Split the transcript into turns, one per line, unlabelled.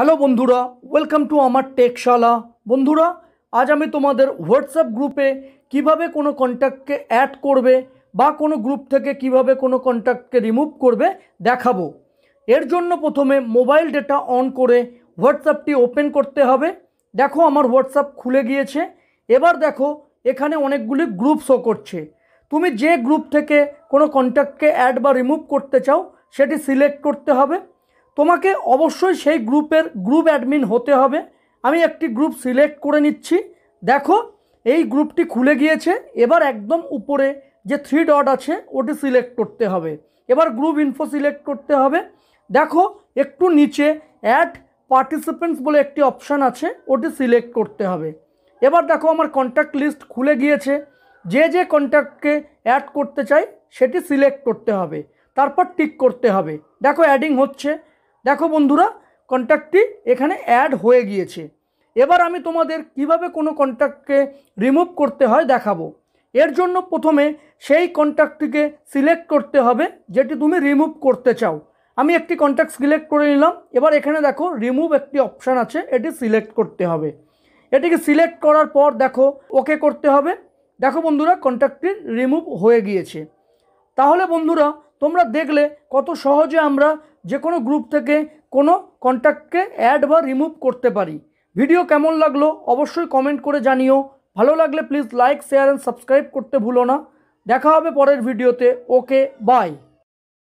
hello বন্ধুরা welcome to আমার টেকশালা বন্ধুরা আজ আমি তোমাদের হোয়াটসঅ্যাপ গ্রুপে কিভাবে কোনো কন্ট্যাক্টকে অ্যাড করবে বা কোনো গ্রুপ থেকে কিভাবে কোনো কন্ট্যাক্টকে রিমুভ করবে দেখাবো এর জন্য প্রথমে মোবাইল ডেটা অন করে হোয়াটসঅ্যাপটি ওপেন করতে হবে দেখো আমার হোয়াটসঅ্যাপ খুলে গিয়েছে এবার দেখো এখানে অনেকগুলি গ্রুপ শো করছে তুমি যে গ্রুপ থেকে কোনো কন্ট্যাক্টকে অ্যাড বা রিমুভ করতে চাও সেটি সিলেক্ট করতে হবে তোমাকে অবশ্যই সেই গ্রুপের গ্রুপ অ্যাডমিন হতে হবে আমি একটি গ্রুপ সিলেক্ট করে নিচ্ছি দেখো এই গ্রুপটি খুলে গিয়েছে এবার একদম উপরে যে থ্রি ডট আছে ওটি সিলেক্ট করতে হবে এবার গ্রুপ ইনফো সিলেক্ট করতে হবে দেখো একটু নিচে অ্যাড পার্টিসিপেন্টস বলে একটি অপশান আছে ওটি সিলেক্ট করতে হবে এবার দেখো আমার কন্ট্যাক্ট লিস্ট খুলে গিয়েছে যে যে কন্ট্যাক্টকে অ্যাড করতে চাই সেটি সিলেক্ট করতে হবে তারপর টিক করতে হবে দেখো অ্যাডিং হচ্ছে দেখো বন্ধুরা কন্ট্যাক্টটি এখানে অ্যাড হয়ে গিয়েছে এবার আমি তোমাদের কিভাবে কোনো কন্ট্যাক্টকে রিমুভ করতে হয় দেখাবো এর জন্য প্রথমে সেই কন্ট্যাক্টটিকে সিলেক্ট করতে হবে যেটি তুমি রিমুভ করতে চাও আমি একটি কন্ট্যাক্ট সিলেক্ট করে নিলাম এবার এখানে দেখো রিমুভ একটি অপশান আছে এটি সিলেক্ট করতে হবে এটিকে সিলেক্ট করার পর দেখো ওকে করতে হবে দেখো বন্ধুরা কন্ট্যাক্টটি রিমুভ হয়ে গিয়েছে তাহলে বন্ধুরা তোমরা দেখলে কত সহজে আমরা যে কোনো গ্রুপ থেকে কোনো কন্ট্যাক্টকে অ্যাড বা রিমুভ করতে পারি ভিডিও কেমন লাগলো অবশ্যই কমেন্ট করে জানিও ভালো লাগলে please like share and subscribe করতে ভুলো না দেখা হবে পরের ভিডিওতে ওকে বাই